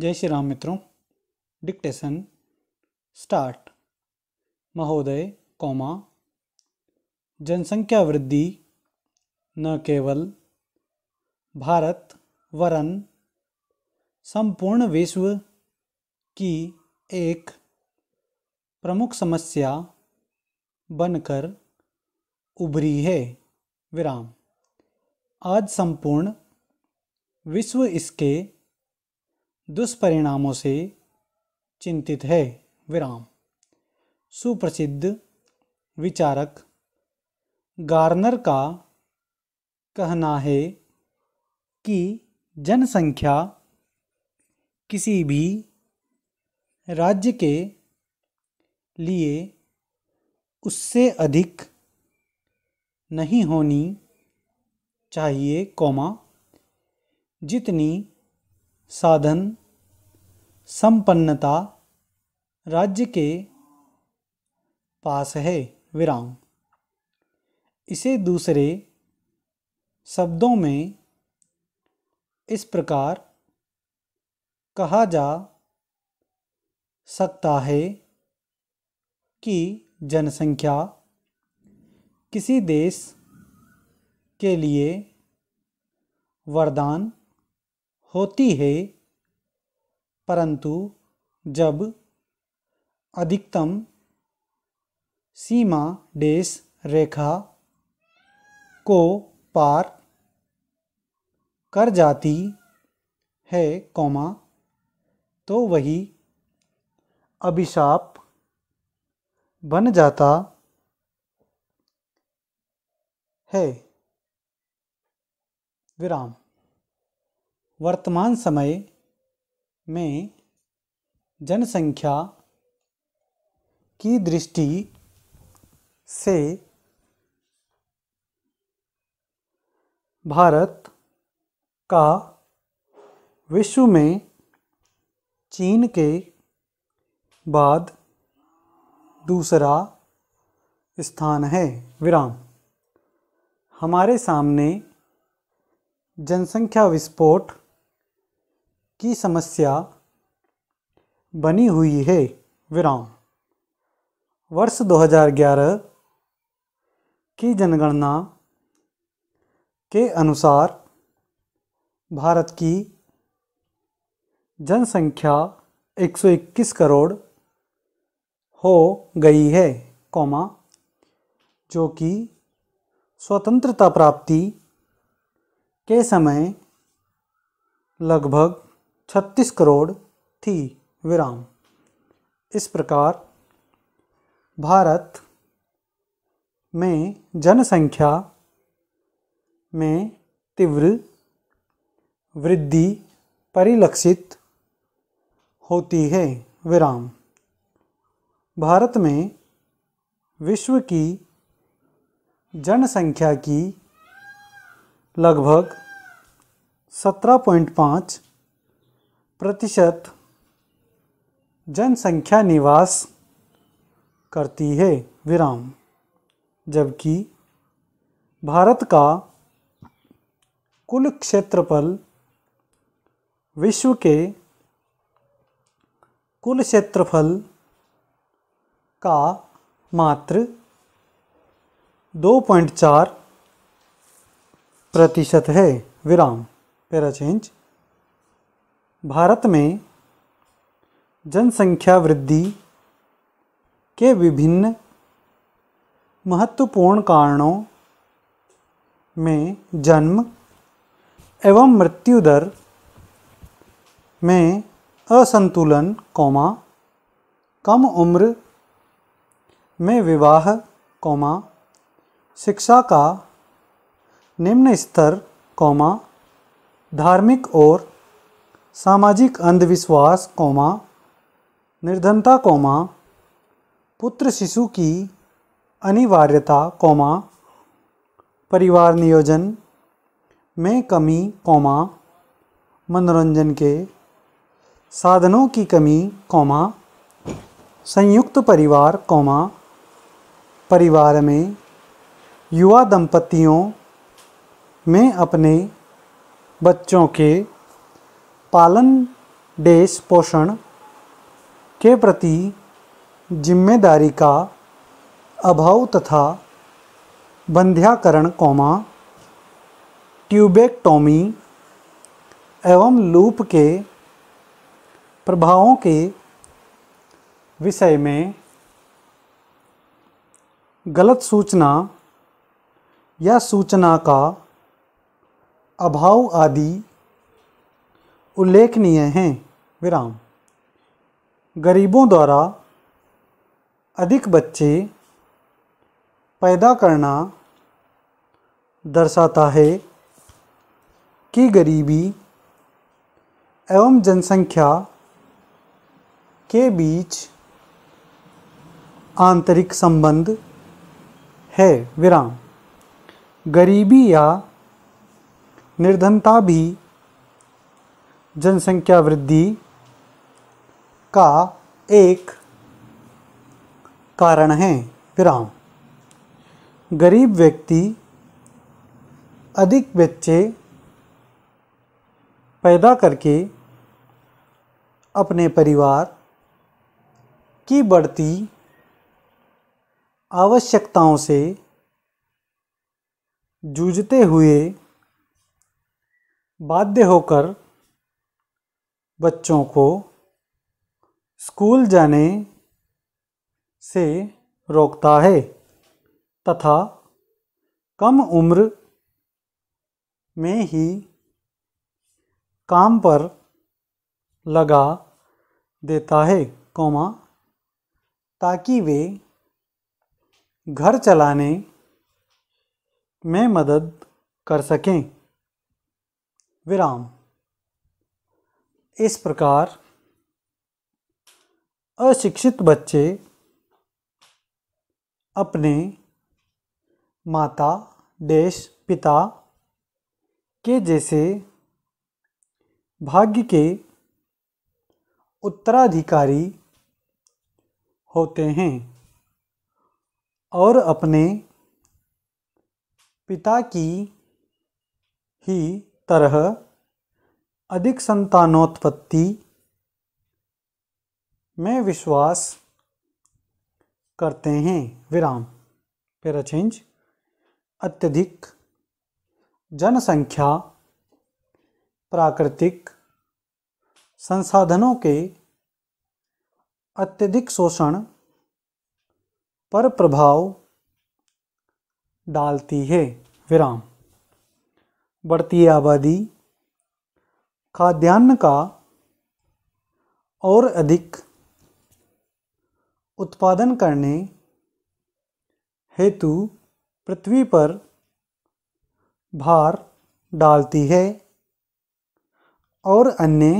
जय श्री राम मित्रों dictation start महोदय कौमा जनसंख्या वृद्धि न केवल भारत वरन संपूर्ण विश्व की एक प्रमुख समस्या बनकर उभरी है विराम आज संपूर्ण विश्व इसके दुष्परिणामों से चिंतित है विराम सुप्रसिद्ध विचारक गार्नर का कहना है कि जनसंख्या किसी भी राज्य के लिए उससे अधिक नहीं होनी चाहिए कौमा जितनी साधन संपन्नता राज्य के पास है विराम इसे दूसरे शब्दों में इस प्रकार कहा जा सकता है कि जनसंख्या किसी देश के लिए वरदान होती है परंतु जब अधिकतम सीमा डेश रेखा को पार कर जाती है कौमा तो वही अभिशाप बन जाता है विराम वर्तमान समय में जनसंख्या की दृष्टि से भारत का विश्व में चीन के बाद दूसरा स्थान है विराम हमारे सामने जनसंख्या विस्फोट की समस्या बनी हुई है विराम वर्ष 2011 की जनगणना के अनुसार भारत की जनसंख्या 121 करोड़ हो गई है कौमा जो कि स्वतंत्रता प्राप्ति के समय लगभग छत्तीस करोड़ थी विराम इस प्रकार भारत में जनसंख्या में तीव्र वृद्धि परिलक्षित होती है विराम भारत में विश्व की जनसंख्या की लगभग सत्रह पॉइंट पाँच प्रतिशत जनसंख्या निवास करती है विराम जबकि भारत का कुल क्षेत्रफल विश्व के कुल क्षेत्रफल का मात्र दो पॉइंट चार प्रतिशत है विराम पैरा चेंज भारत में जनसंख्या वृद्धि के विभिन्न महत्वपूर्ण कारणों में जन्म एवं मृत्यु दर में असंतुलन कौमा कम उम्र में विवाह कौमा शिक्षा का निम्न स्तर कौमा धार्मिक और सामाजिक अंधविश्वास कौमा निर्धनता कौमा पुत्र शिशु की अनिवार्यता कौमा परिवार नियोजन में कमी कौमा मनोरंजन के साधनों की कमी कौमा संयुक्त परिवार कौमा परिवार में युवा दंपतियों में अपने बच्चों के पालन देश पोषण के प्रति जिम्मेदारी का अभाव तथा बंध्याकरण कौमा ट्यूबेक्टोमी एवं लूप के प्रभावों के विषय में गलत सूचना या सूचना का अभाव आदि उल्लेखनीय हैं विराम गरीबों द्वारा अधिक बच्चे पैदा करना दर्शाता है कि गरीबी एवं जनसंख्या के बीच आंतरिक संबंध है विराम गरीबी या निर्धनता भी जनसंख्या वृद्धि का एक कारण है विराम गरीब व्यक्ति अधिक बच्चे पैदा करके अपने परिवार की बढ़ती आवश्यकताओं से जूझते हुए बाध्य होकर बच्चों को स्कूल जाने से रोकता है तथा कम उम्र में ही काम पर लगा देता है कौमा ताकि वे घर चलाने में मदद कर सकें विराम इस प्रकार अशिक्षित बच्चे अपने माता देश पिता के जैसे भाग्य के उत्तराधिकारी होते हैं और अपने पिता की ही तरह अधिक संतानोत्पत्ति में विश्वास करते हैं विराम पैरा चेंज अत्यधिक जनसंख्या प्राकृतिक संसाधनों के अत्यधिक शोषण पर प्रभाव डालती है विराम बढ़ती आबादी खाद्यान्न का और अधिक उत्पादन करने हेतु पृथ्वी पर भार डालती है और अन्य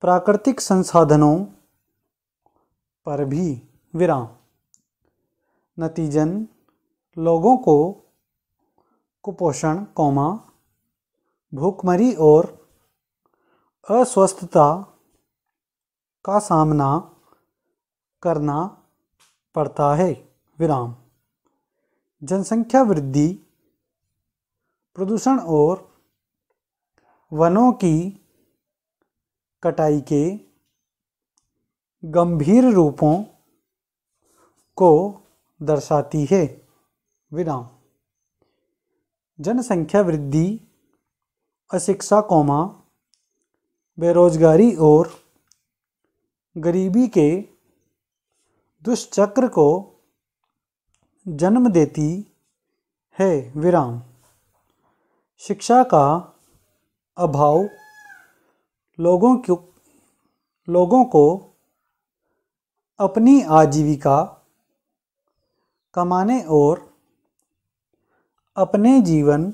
प्राकृतिक संसाधनों पर भी विराम नतीजन लोगों को कुपोषण कौमा भूखमरी और अस्वस्थता का सामना करना पड़ता है विराम जनसंख्या वृद्धि प्रदूषण और वनों की कटाई के गंभीर रूपों को दर्शाती है विराम जनसंख्या वृद्धि अशिक्षा कौमा बेरोजगारी और गरीबी के दुष्चक्र को जन्म देती है विराम शिक्षा का अभाव लोगों को लोगों को अपनी आजीविका कमाने और अपने जीवन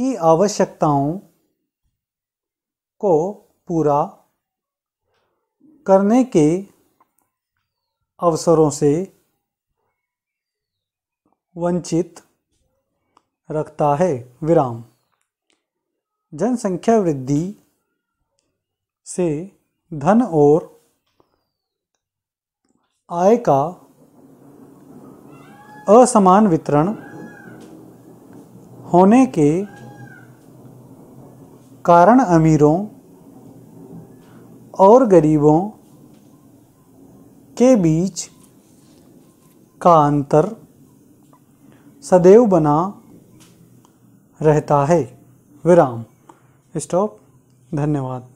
की आवश्यकताओं को पूरा करने के अवसरों से वंचित रखता है विराम जनसंख्या वृद्धि से धन और आय का असमान वितरण होने के कारण अमीरों और गरीबों के बीच का अंतर सदैव बना रहता है विराम स्टॉप धन्यवाद